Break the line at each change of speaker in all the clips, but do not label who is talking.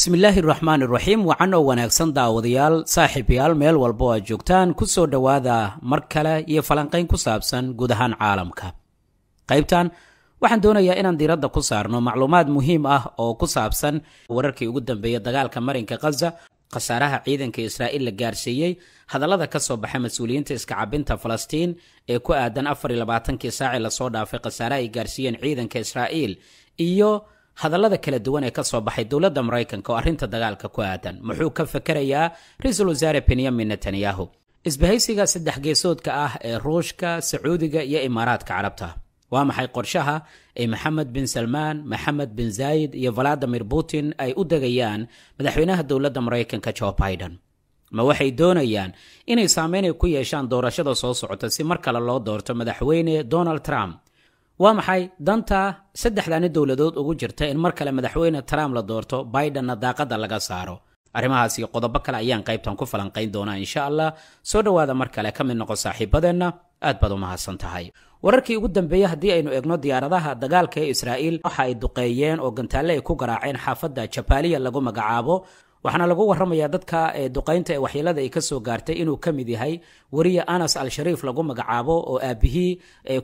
bismillaahi raxmaan iraxiim wacan oo wanaagsan daawadayaal saaxiibayaal meel walba oo aad joogtaan ku soo dhowaada mar kale iyo falanqayn ku saabsan guud ahaan caalamka qaybtan waxaan doonayaa inaan diiradda ku saarno macluumaad muhiim ah oo ku saabsan wararkii ugu dambeeyey dagaalka marinka khaza khasaaraha ciidanka israa'iil la gaarsiiyey hadallada ka soo baxay mas-uuliyiinta iskacabinta falastiin ee ku aadan afar iyo labaatankii saacee lasoo dhaafay khasaaraha ay gaarsiiyeen ciidanka israa'iil iyo hadallada kala duwan ee ka soo baxay dowladda maraykanka oo arrinta dagaalka ku aadan muxuu ka fekerayaa ra-iisul wasaare benyamin netanyahu isbahaysiga saddex geesoodka ah ee ruushka sacuudiga iyo imaaraadka carabta waa maxay qorshaha ay maxamed bin salmaan maxamed bin zaayid iyo valadimir putin ay u degayaan madaxweynaha dowladda maraykanka jo biden ma waxay doonayaan inay saameyn ay ku yeeshaan doorashada soo socota si mar kale loo doorto madaxweyne donald trump waa maxay danta saddexdani dowladood ugu jirta in mar kale madaxweyne trump la doorto bidenna daaqadda laga saaro arrimahaasi qodobo kale ayaan qaybtan ku falanqayn doonaa insha allah soo dhowaada mar kale ka mid noqo saaxiibadeenna aad baad u mahadsan tahay wararkii ugu dambeeyey haddii aynu eegno diyaaradaha dagaalka ee israa'iil waxa ay duqeeyeen oo gantaalle ay ku garaaceen xaafadda jabaaliya lagu magacaabo waxaana lagu waramayaa dadka duqaynta ee waxyeelada ay kasoo gaartay inuu ka mid yahay weriya anas al-shariif lagu magacaabo oo aabihii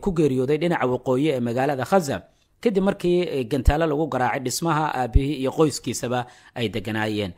ku geeriyooday dhinaca waqooyi ee magaalada khaza kadib markii gantaalo lagu garaacay dhismaha aabihii iyo qoyskiisaba ay deganaayeen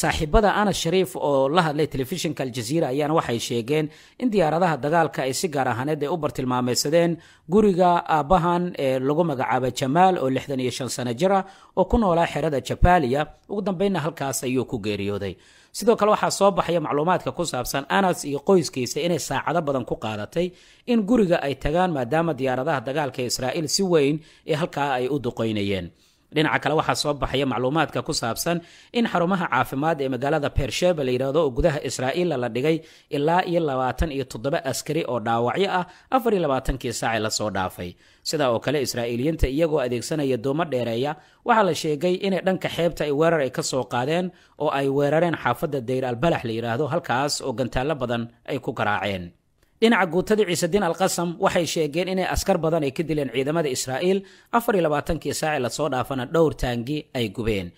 saaxiibada anas shariif oo la hadlay telefishinka aljaziira ayaana waxay sheegeen in diyaaradaha dagaalka ay si gaar ahaaneed ay u bartilmaameysadeen guriga aabahan ee lagu magacaaba jamaal oo lixdan iyo shan sano jir ah oo ku noolaa xerada jabaaliya ugu dambeynna halkaas ayuu ku geeriyooday sidoo kale waxaa soo baxaya macluumaadka ku saabsan anas iyo qoyskiisa inay saacado badan ku qaadatay in guriga ay tagaan maadaama diyaaradaha dagaalka ee israa'iil si weyn ee halkaa ay u duqoynayeen dhinaca kale waxaa soo baxaya macluumaadka ku saabsan in xarumaha caafimaad ee magaalada beersheba la yidhaahdo oo gudaha israa'iilla la dhigay ilaa iyo labaatan iyo toddoba askari oo dhaawacyo ah afar iyo labaatankii saacee lasoo dhaafay sidaa oo kale israa'iiliyiinta iyagoo adeegsanaya duumo dheereeya waxaa la sheegay inay dhanka xeebta ay weerar ay ka soo qaadeen oo ay weerareen xaafadda dayr albalax la yidhaahdo halkaas oo gantaalo badan ay ku garaaceen dhinaca guutada ciisediin alqasam waxay sheegeen inay askar badan ay ka dileen ciidamada israa'iil afar iyo labaatankii saaci lasoo dhaafana dhowr taangi ay gubeen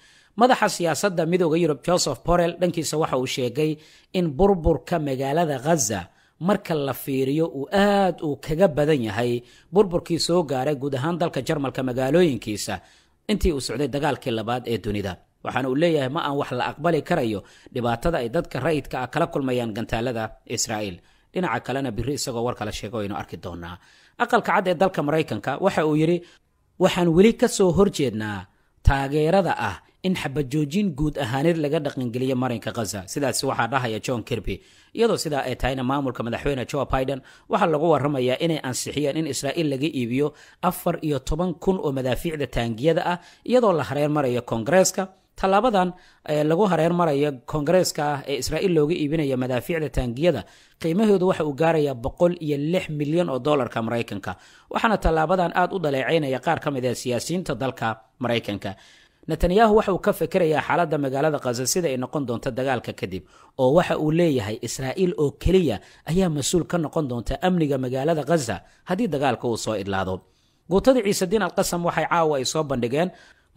madaxa siyaasadda midooda yurub joseph borel dhankiisa waxa uu sheegay in burburka magaalada khaza marka la fiiriyo uu aad uu kaga badan yahay burburkii soo gaaray guud ahaan dalka jarmalka magaalooyinkiisa intii uu socday dagaalkii labaad ee dunida waxaana uu leeyahay ma aan wax la aqbali karayo dhibaatada ay dadka ra'yidka ah kala kulmayaan gantaalada israa'iil dhinaca kalena biri isagoo war kala sheega waynu arki doonaa aqalka cad ee dalka maraykanka waxa uu yidhi waxaan weli ka soo horjeednaa taageerada ah in xabajoojin guud ahaaneed laga dhaqangeliya marinka khaza sidaas waxaa dhahaya john kirby iyadoo sidaa ay tahayna maamulka madaxweyne jo biden waxaa lagu waramayaa inay ansixiyeen in israa'iil laga iibiyo afar iyo toban kun oo madaafiicda taangiyada ah iyadoo la hareer marayo koongareeska tallaabadan lagu hareer maraya koongareeska ah ee israa'iil looga iibinaya madaafiicda taangiyada qiimahoodu waxa uu gaarayaa boqol iyo lix milyan oo doolarka maraykanka waxaana tallaabadan aad u dhaleecaynaya qaar ka mid ah siyaasiyiinta dalka maraykanka netanyahu waxa uu ka fikirayaa xaaladda magaalada khaza sida ay noqon doonto dagaalka kadib oo waxa uu leeyahay israa'iil oo keliya ayaa mas-uul ka noqon doonta amniga magaalada khaza haddii dagaalka uu soo idlaado guutada ciise diin alqasam waxay caawa ay soo bandhigeen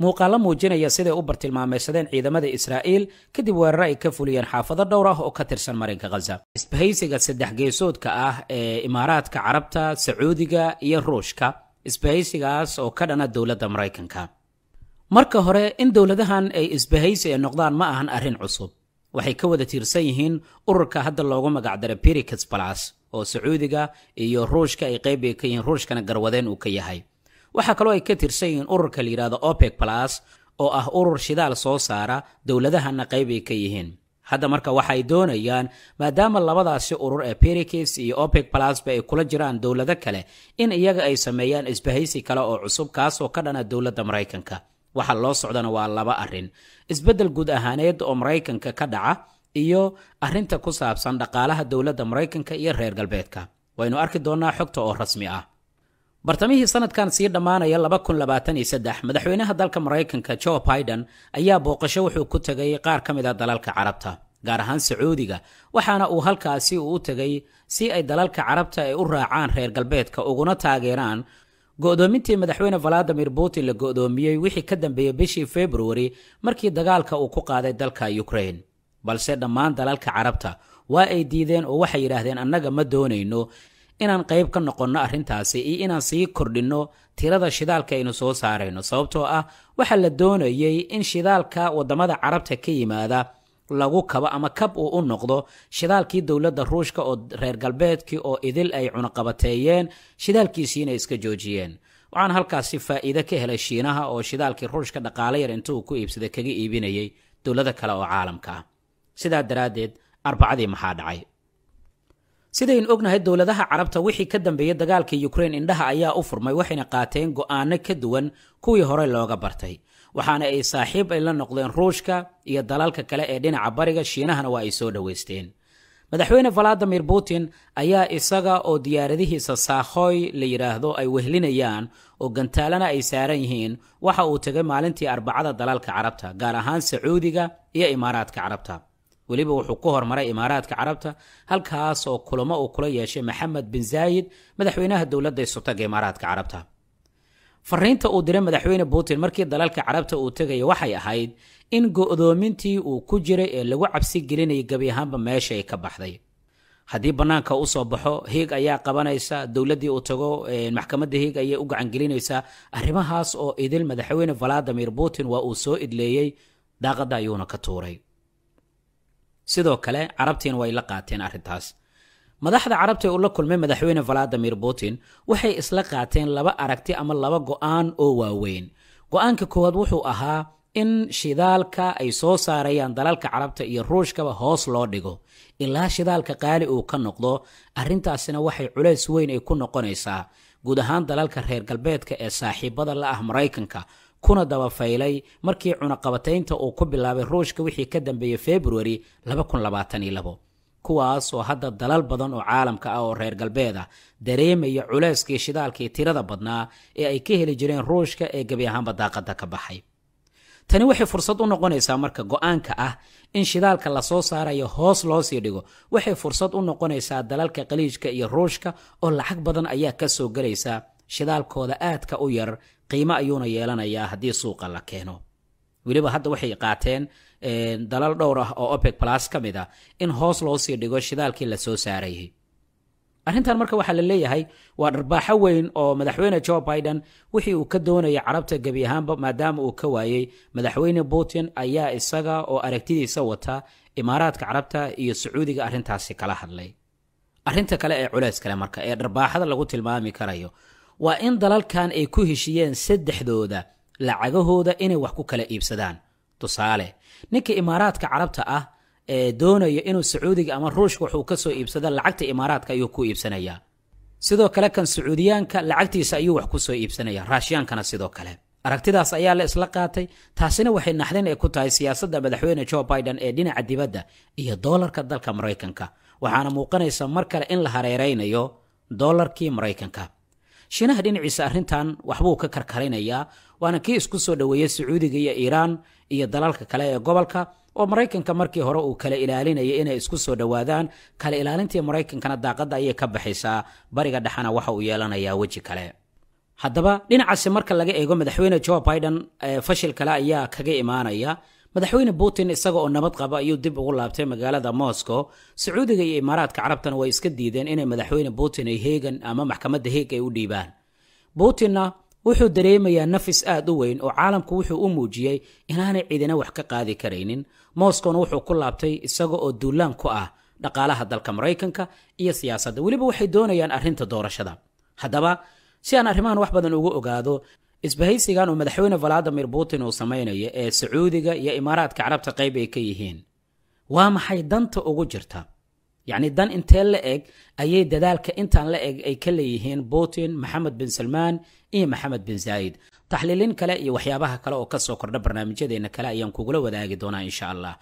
muuqaallo muujinaya siday u bartilmaameysadeen ciidamada israa'iil kadib weerar ay ka fuliyeen xaafado dhowr ah oo ka tirsan marinka khaza isbahaysiga saddex geesoodka ah ee imaaraadka carabta sacuudiga iyo ruushka isbahaysigaas oo ka dhana dowladda maraykanka marka hore in dowladahan ay isbahaysi ee noqdaan ma ahan arrin cusub waxay ka wada tiirsan yihiin ururka hadda loogu magacdara birikas balas oo sacuudiga iyo ruushka ay qeybiga ka yihiin ruushkana garwadeen uu ka yahay waxaa kaloo ay ka tirsan yihiin ururka la yidhaahdo opec plus oo ah urur shidaal soo saara dowladahana qayb ay ka yihiin hadda marka waxa doonayaan maadaama labadaasi urur ee berikis iyo opec plasba ay kula jiraan dowlado kale in iyaga ay sameeyaan isbahaysi kale oo cusub kaasoo ka dhana dowladda maraykanka waxa loo socdana waa laba arrin isbeddel guud ahaaneed oo maraykanka ka dhaca iyo arrinta ku saabsan dhaqaalaha dowladda maraykanka iyo reer galbeedka waynu arki doonnaa xogta oo rasmi ah bartamihii sanadkan sii dhammaanaya madaxweynaha dalka maraykanka jo biden ayaa booqasho wuxuu ku tegay qaar ka mid a ah dalalka carabta gaar ahaan sacuudiga waxaana uu halkaasi uu u tegay si ay dalalka carabta ay u raacaan reer galbeedka uguna taageeraan go'doomintii madaxweyne valadimir putin la go'doomiyey wixii ka dambeeyey bishii februari markii dagaalka uu ku qaaday dalka ukrain balse dhammaan dalalka carabta waa ay diideen oo waxay yidhaahdeen annaga ma doonayno inaan qayb ka noqonno arrintaasi iyo inaan sii kordhinno tirada shidaalka aynu soo saarayno sababtoo ah waxaa la doonayay in shidaalka waddamada carabta ka yimaada lagu kabo ama kab uu u noqdo shidaalkii dowladda ruushka oo reer galbeedkii oo idil ay cunaqabateeyeen shidaalkiisiina iska joojiyeen waxaan halkaasi faa'iide ka helay shiinaha oo shidaalkii ruushka dhaqaale yar intuu ku iibsaday kaga iibinayay dowlado kale oo caalamka ah sidaa daraaddeed arbacadii maxaa dhacay sidaynu ognahay dowladaha carabta wixii ka dambeeyey dagaalka yukrain indhaha ayaa u furmay waxayna qaateen go'aano ka duwan kuwii hore looga bartay waxaana ay saaxiib ay la noqdeen ruushka iyo dalalka kale ee dhinaca bariga shiinahana waa ay soo dhoweysteen madaxweyne valadimir putin ayaa isaga oo diyaaradihiisa saakhoy la yidhaahdo ay wehlinayaan oo gantaalana ay saaran yihiin waxa uu tegay maalintii arbacada dalalka carabta gaar ahaan sacuudiga iyo imaaraadka carabta weliba wuxuu ku hormaray imaaraadka carabta halkaasoo kulamo uu kula yeeshay maxamed bin zaayid madaxweynaha dowladda isutag ee imaaraadka carabta fariinta uu diray madaxweyne putin markii dalalka carabta uu tegaya waxay ahayd in go'doomintii uu ku jiray ee lagu cabsi gelinayay gebi ahaanba meesha ay ka baxday haddii bannaanka usoo baxo hiig ayaa qabanaysa dowladdii uu tago maxkamadda hiig ayay u gacangelinaysaa arrimahaas oo idil madaxweyne valadimir putin waa uu soo idleeyey daaqadda ayuuna ka tuuray sidoo kale carabtiina way la qaateen arrintaas madaxda carabta ee uu la kulmay madaxweyne valadimir putin waxay isla qaateen laba aragti ama laba go'aan oo waaweyn go'aanka koowaad wuxuu ahaa in shidaalka ay soo saarayaan dalalka carabta iyo ruushkaba hoos loo dhigo ilaa shidaalka qaali uu ka noqdo arrintaasina waxay culeys weyn ay ku noqonaysaa guud ahaan dalalka reer galbeedka ee saaxiibada la ah maraykanka kuna dabafaylay markii cunaqabataynta uu ku bilaabay ruushka wixii ka dambeeyey februari kuwaas oo hadda dalal badan oo caalamka ah oo reer galbeed ah dareemaya culeyskii shidaalkii tirada badnaa ee ay ka heli jireen ruushka ee gebi ahaanba daaqada ka baxay tani waxay fursad u noqonaysaa marka go'aanka ah in shidaalka lasoo saarayo hoos loo sii dhigo waxay fursad u noqonaysaa dalalka qaliijka iyo ruushka oo lacag badan ayaa ka soo gelaysa shidaalkooda aadka u yar qiimo ayuuna yeelanayaa haddii suuqa la keeno weliba hadda waxay qaateen dalal dhowr ah oo opec plus ka mid a ah in hoos loo sii dhigo shidaalkii la soo saarayay arrintan marka waxaa la leeyahay waa dharbaaxo weyn oo madaxweyne jo biden wixii uu ka doonayay carabta gebi ahaanba maadaama uu ka waayey madaxweyne putin ayaa isaga oo aragtidiisa wata imaaraadka carabta iyo sacuudiga arrintaasi kala hadlay arrinta kale ee culeys kale marka ee dharbaaxada lagu tilmaami karayo waa in dalalkan ay ku heshiyeen saddexdooda lacagahooda inay wax ku kala iibsadaan tusaale ninka imaaraadka carabta ah ee doonaya inuu sacuudiga ama ruushka waxuu ka soo iibsada lacagta imaaraadka ayuu ku iibsanayaa sidoo kale kan sacuudiyaanka lacagtiisa ayuu wax ku soo iibsanaya raashiyaankana sidoo kale aragtidaas ayaa la isla qaatay taasina waxay naxdin ay ku tahay siyaasadda madaxweyne joe biden ee dhinaca dibadda iyo doolarka dalka maraykanka waxaana muuqanaysa mar kale in la hareeraynayo doolarkii maraykanka shiinaha dhinaciisa arrintan waxbuu ka karkaraynayaa waana kii isku soo dhoweeya sacuudiga iyo iiraan iyo dalalka kale ee gobolka oo maraykanka markii hore uu kala ilaalinaya inay isku soo dhowaadaan kala ilaalintii maraykankana daaqadda ayay ka baxaysaa bariga dhexana waxa uu yeelanayaa weji kale haddaba dhinacaasi marka laga eego madaxweyne jo biden fashil kale ayaa kaga imaanaya madaxweyne putin isaga oo nabad qaba ayuu dib ugu laabtay magaalada moscow sacuudiga iyo imaaraadka carabtana way iska diideen inay madaxweyne putin ay heegan ama maxkamadda heeg ay u dhiibaan putinna wuxuu dareemayaa nafis aad u weyn oo caalamku wuxuu u muujiyey inaanay ciidina wax ka qaadi karaynin moscowna wuxuu ku laabtay isaga oo duulaan ku ah dhaqaalaha dalka maraykanka iyo siyaasadda weliba waxay doonayaan arrinta doorashada haddaba si aan arrimahan wax badan ugu ogaado isbahaysigan oo madaxweyne valadimir putin uu samaynayo ee sacuudiga iyo imaaraadka carabta qayb ay ka yihiin waa maxay danta ugu jirta yacni dan intee la eg ayay dadaalka intaan la eg ay ka leeyihiin putin maxamed bin salmaan iyo maxamed bin zaa'id taxliilin kale iyo waxyaabaha kale oo ka soo kordha barnaamijyadeenna kale ayaan kugula wadaagi doonaa insha allah